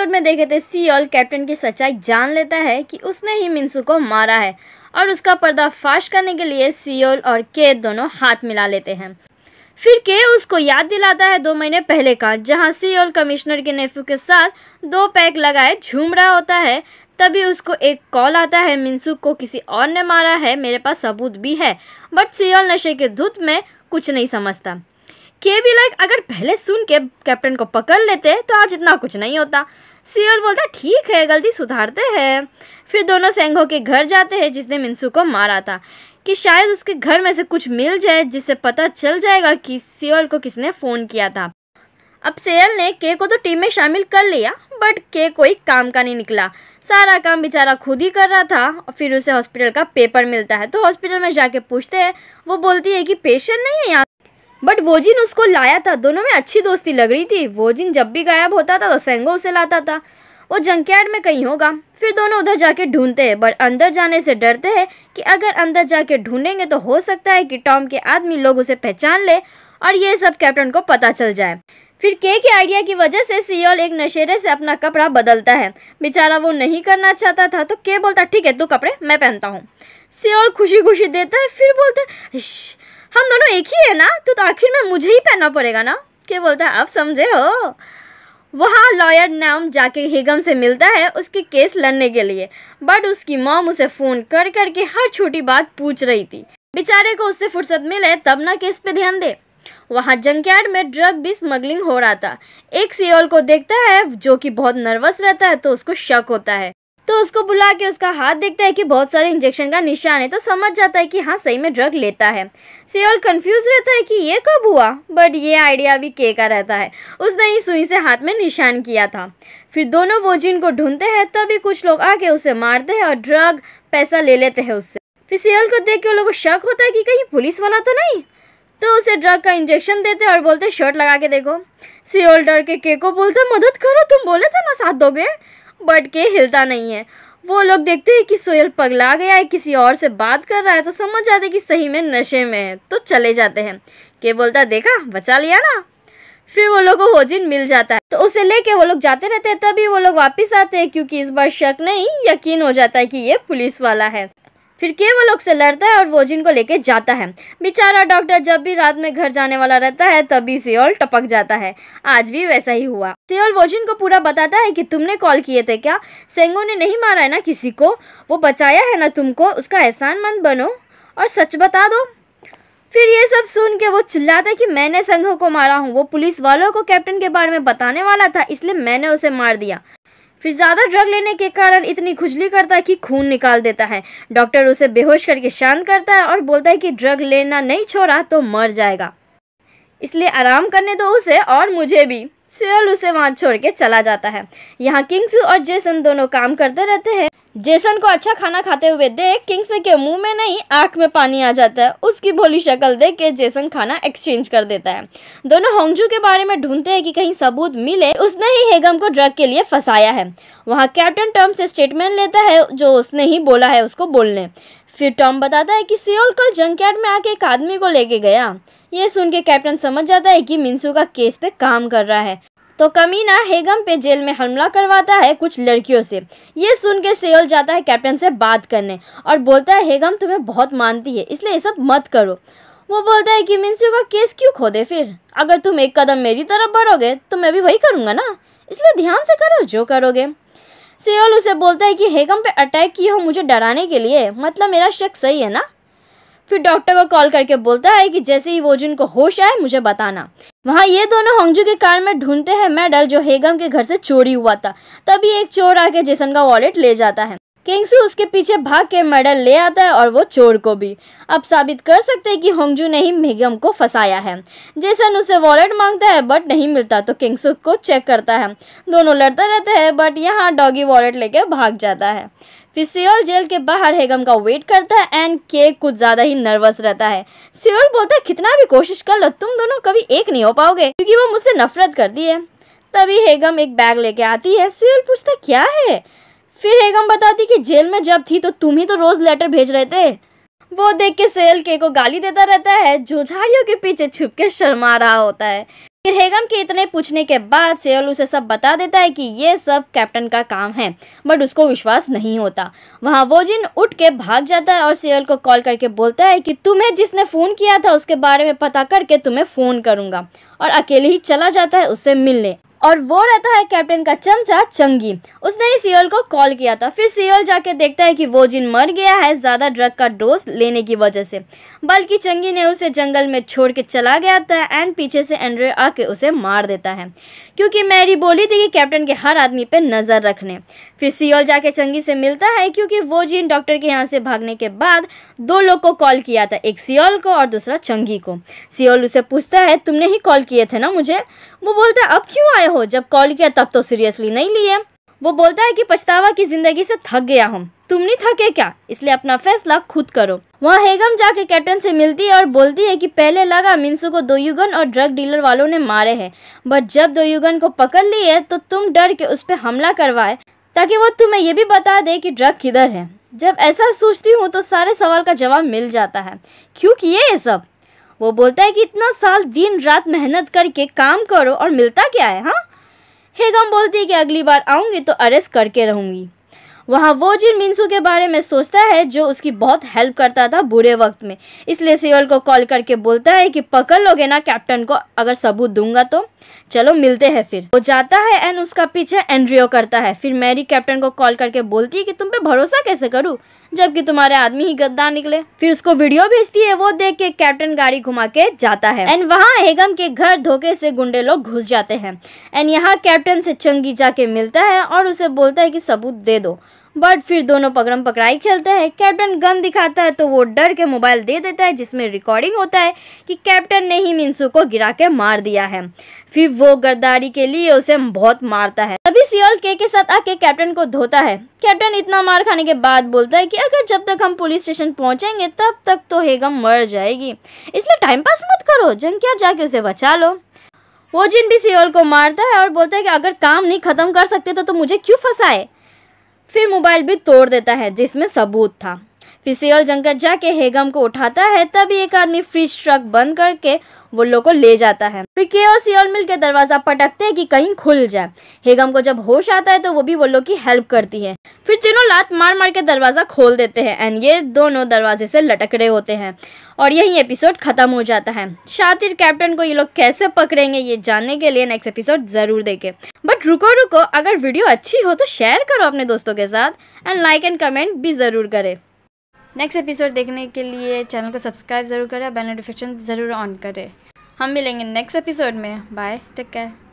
episode में देखे थे सी ऑल कैप्टन की सच्चाई जान लेता है कि उसने ही मिनसू को मारा है और उसका पर्दाफाश करने के लिए सी ऑल और के दोनों हाथ मिला लेते हैं फिर के उसको याद दिलाता है दो महीने पहले का जहां सी ऑल कमिश्नर के नेफू के साथ दो पैक लगाए झूम रहा होता है तभी उसको एक कॉल आता है मिनसुक को किसी और ने मारा है मेरे पास सबूत भी है बट सी ऑल नशे के धुत में कुछ नहीं समझता के भी लाइक अगर पहले सुन के कैप्टन को पकड़ लेते तो आज इतना कुछ नहीं होता सियोल बोलता ठीक है गलती सुधारते हैं फिर दोनों सेंगो के घर जाते हैं जिसने मिनसू को मारा था कि शायद उसके घर में से कुछ मिल जाए जिससे पता चल जाएगा कि सियोल को किसने फ़ोन किया था अब सेयल ने के को तो टीम में शामिल कर लिया बट के कोई काम का नहीं निकला सारा काम बेचारा खुद ही कर रहा था और फिर उसे हॉस्पिटल का पेपर मिलता है तो हॉस्पिटल में जाके पूछते हैं वो बोलती है कि पेशेंट नहीं है यहाँ बट वोजिन उसको लाया था दोनों में अच्छी दोस्ती लग रही थी वोजिन जब भी गायब होता था तो सेंगो उसे लाता था वो जंकयार्ड में कहीं होगा फिर दोनों उधर जाके ढूंढते हैं बट अंदर जाने से डरते हैं कि अगर अंदर जाके ढूंढेंगे तो हो सकता है कि टॉम के आदमी लोग उसे पहचान ले और ये सब कैप्टन को पता चल जाए फिर के के आइडिया की वजह से सियोल एक नशेरे से अपना कपड़ा बदलता है बेचारा वो नहीं करना चाहता था तो के बोलता ठीक है तू कपड़े मैं पहनता हूँ सियोल खुशी खुशी देता है फिर बोलता है हम दोनों एक ही है ना तो, तो आखिर में मुझे ही पहनना पड़ेगा ना के बोलता है आप समझे हो वहाँ लॉयर नाम जाके हेगम से मिलता है उसके केस लड़ने के लिए बट उसकी मॉम उसे फ़ोन कर करके हर छोटी बात पूछ रही थी बेचारे को उससे फुर्सत मिले तब ना केस पे ध्यान दे वहाँ जंक में ड्रग भी स्मगलिंग हो रहा था एक सियोल को देखता है जो कि बहुत नर्वस रहता है तो उसको शक होता है तो उसको बुला के उसका हाथ देखता है कि बहुत सारे इंजेक्शन का निशान है तो समझ जाता है कि हाँ सही में ड्रग लेता है सियोल कंफ्यूज रहता है कि ये कब हुआ बट ये आइडिया भी के का रहता है उसने ही सुई से हाथ में निशान किया था फिर दोनों वोजिन को ढूंढते हैं तभी कुछ लोग आके उसे मारते हैं और ड्रग पैसा ले लेते हैं उससे फिर सियोल को देख के उन लोगों को शक होता है कि कहीं पुलिस वाला तो नहीं तो उसे ड्रग का इंजेक्शन देते और बोलते शर्ट लगा के देखो सियोल डर के के को बोलते मदद करो तुम बोले थे ना साथ दोगे बट के हिलता नहीं है वो लोग देखते हैं कि सोयल पगला गया है किसी और से बात कर रहा है तो समझ जाते कि सही में नशे में है तो चले जाते हैं के बोलता देखा बचा लिया ना फिर वो लोग को होजिन मिल जाता है तो उसे लेके वो लोग जाते रहते हैं तभी वो लोग वापस आते हैं क्योंकि इस बार शक नहीं यकीन हो जाता है कि ये पुलिस वाला है फिर के वो लोग से लड़ता है और वो जिनको लेके जाता है बेचारा डॉक्टर जब भी रात में घर जाने वाला रहता है तभी सियोल टपक जाता है आज भी वैसा ही हुआ सियोल वोजिन को पूरा बताता है कि तुमने कॉल किए थे क्या सेंगो ने नहीं मारा है ना किसी को वो बचाया है ना तुमको उसका एहसान मंद बनो और सच बता दो फिर ये सब सुन के वो चिल्लाता कि मैंने संघों को मारा हूँ वो पुलिस वालों को कैप्टन के बारे में बताने वाला था इसलिए मैंने उसे मार दिया फिर ज़्यादा ड्रग लेने के कारण इतनी खुजली करता है कि खून निकाल देता है डॉक्टर उसे बेहोश करके शांत करता है और बोलता है कि ड्रग लेना नहीं छोड़ा तो मर जाएगा इसलिए आराम करने दो उसे और मुझे भी सिरल उसे वहाँ छोड़ के चला जाता है यहाँ किंग्स और जेसन दोनों काम करते रहते हैं जेसन को अच्छा खाना खाते हुए देख किंग्स के मुंह में नहीं आंख में पानी आ जाता है उसकी भोली शक्ल देख के जेसन खाना एक्सचेंज कर देता है दोनों होंगजू के बारे में ढूंढते हैं कि कहीं सबूत मिले उसने ही हेगम को ड्रग के लिए फंसाया है वहाँ कैप्टन टर्म से स्टेटमेंट लेता है जो उसने ही बोला है उसको बोलने फिर टॉम बताता है कि सियोल कल जंकयार्ड में आके एक आदमी को लेके गया ये सुन के कैप्टन समझ जाता है कि मिनसू का केस पे काम कर रहा है तो कमीना हेगम पे जेल में हमला करवाता है कुछ लड़कियों से ये सुन के सेयल जाता है कैप्टन से बात करने और बोलता है हेगम तुम्हें बहुत मानती है इसलिए ये सब मत करो वो बोलता है कि मिनसू का केस क्यों खो दे फिर अगर तुम एक कदम मेरी तरफ बढ़ोगे तो मैं भी वही करूँगा ना इसलिए ध्यान से करो जो करोगे सियोल उसे बोलता है कि हेगम पे अटैक किए हो मुझे डराने के लिए मतलब मेरा शक सही है ना फिर डॉक्टर को कॉल करके बोलता है कि जैसे ही वो जिन को होश आए मुझे बताना वहाँ ये दोनों होंगजू के कार में ढूंढते हैं मेडल जो हेगम के घर से चोरी हुआ था तभी एक चोर आके जेसन का वॉलेट ले जाता है किंगसू उसके पीछे भाग के मेडल ले आता है और वो चोर को भी अब साबित कर सकते हैं कि होंगजू ने ही मेगम को फंसाया है जेसन उसे वॉलेट मांगता है बट नहीं मिलता तो किंगसू को चेक करता है दोनों लड़ते रहते हैं बट यहाँ डॉगी वॉलेट लेके भाग जाता है फिर सियोल जेल के बाहर हेगम का वेट करता है एंड केक कुछ ज़्यादा ही नर्वस रहता है सियोल बोलता है कितना भी कोशिश कर लो तुम दोनों कभी एक नहीं हो पाओगे क्योंकि वो मुझसे नफरत करती है तभी हेगम एक बैग लेके आती है सियोल पूछता क्या है फिर हेगम बताती कि जेल में जब थी तो तुम ही तो रोज लेटर भेज रहे थे वो देख के सेल के को गाली देता रहता है जो झाड़ियों के पीछे छुप के शर्मा रहा होता है फिर हेगम के इतने पूछने के बाद सेल उसे सब बता देता है कि ये सब कैप्टन का काम है बट उसको विश्वास नहीं होता वहाँ वो जिन उठ के भाग जाता है और सेल को कॉल करके बोलता है कि तुम्हें जिसने फ़ोन किया था उसके बारे में पता करके तुम्हें फ़ोन करूँगा और अकेले ही चला जाता है उससे मिलने और वो रहता है कैप्टन का चमचा चंगी उसने ही सियोल को कॉल किया था फिर सियोल जाके देखता है कि वो जिन मर गया है ज़्यादा ड्रग का डोज लेने की वजह से बल्कि चंगी ने उसे जंगल में छोड़ के चला गया था एंड पीछे से एंड्रे आके उसे मार देता है क्योंकि मैरी बोली थी कि कैप्टन के हर आदमी पर नज़र रखने फिर सियोल जाके चंगी से मिलता है क्योंकि वो जिन डॉक्टर के यहाँ से भागने के बाद दो लोग को कॉल किया था एक सियोल को और दूसरा चंगी को सियोल उसे पूछता है तुमने ही कॉल किए थे ना मुझे वो बोलता है अब क्यों आए हो जब कॉल किया तब तो सीरियसली नहीं लिए वो बोलता है कि पछतावा की जिंदगी से थक गया हूँ तुम नहीं थके क्या इसलिए अपना फैसला खुद करो वहाँ हेगम जाके कैप्टन से मिलती है और बोलती है कि पहले लगा मिन्सू को दोयुगन और ड्रग डीलर वालों ने मारे हैं बट जब दोयुगन को पकड़ लिए तो तुम डर के उस पर हमला करवाए ताकि वो तुम्हें ये भी बता दे कि ड्रग किधर है जब ऐसा सोचती हूँ तो सारे सवाल का जवाब मिल जाता है क्यों किए ये सब वो बोलता है कि इतना साल दिन रात मेहनत करके काम करो और मिलता क्या है हाँ हेगम बोलती है कि अगली बार आऊँगी तो अरेस्ट करके रहूँगी वहाँ वो जिन मिनसू के बारे में सोचता है जो उसकी बहुत हेल्प करता था बुरे वक्त में इसलिए सियोल को कॉल करके बोलता है कि पकड़ लोगे ना कैप्टन को अगर सबूत दूंगा तो चलो मिलते हैं फिर वो जाता है एंड उसका पीछे एंड्रियो करता है फिर मैरी कैप्टन को कॉल करके बोलती है कि तुम पे भरोसा कैसे करूँ जबकि तुम्हारे आदमी ही गद्दार निकले फिर उसको वीडियो भेजती है वो देख के कैप्टन गाड़ी घुमा के जाता है एंड वहाँ हेगम के घर धोखे से गुंडे लोग घुस जाते हैं एंड यहाँ कैप्टन से चंगी जाके मिलता है और उसे बोलता है कि सबूत दे दो बट फिर दोनों पकड़म पकड़ाई खेलते हैं कैप्टन गन दिखाता है तो वो डर के मोबाइल दे देता है जिसमें रिकॉर्डिंग होता है कि कैप्टन ने ही मिनसू को गिरा के मार दिया है फिर वो गर्दारी के लिए उसे बहुत मारता है तभी सियोल के के साथ आके कैप्टन को धोता है कैप्टन इतना मार खाने के बाद बोलता है कि अगर जब तक हम पुलिस स्टेशन पहुंचेंगे तब तक तो हेगम मर जाएगी इसलिए टाइम पास मत करो क्या जाके उसे बचा लो वो जिन भी सियोल को मारता है और बोलता है कि अगर काम नहीं ख़त्म कर सकते तो तो मुझे क्यों फंसाए फिर मोबाइल भी तोड़ देता है जिसमें सबूत था फिर सियल जंकर जाके हेगम को उठाता है तभी एक आदमी फ्रिज ट्रक बंद करके वो लोग को ले जाता है फिर के और सियोल के दरवाजा पटकते हैं कि कहीं खुल जाए हेगम को जब होश आता है तो वो भी वो लोग की हेल्प करती है फिर तीनों लात मार मार के दरवाजा खोल देते हैं एंड ये दोनों दरवाजे से लटक रहे होते हैं और यही एपिसोड खत्म हो जाता है शातिर कैप्टन को ये लोग कैसे पकड़ेंगे ये जानने के लिए नेक्स्ट एपिसोड जरूर देखें बट रुको रुको अगर वीडियो अच्छी हो तो शेयर करो अपने दोस्तों के साथ एंड लाइक एंड कमेंट भी ज़रूर करें नेक्स्ट एपिसोड देखने के लिए चैनल को सब्सक्राइब ज़रूर करें बेल नोटिफिकेशन ज़रूर ऑन करें हम मिलेंगे नेक्स्ट एपिसोड में बाय टेक केयर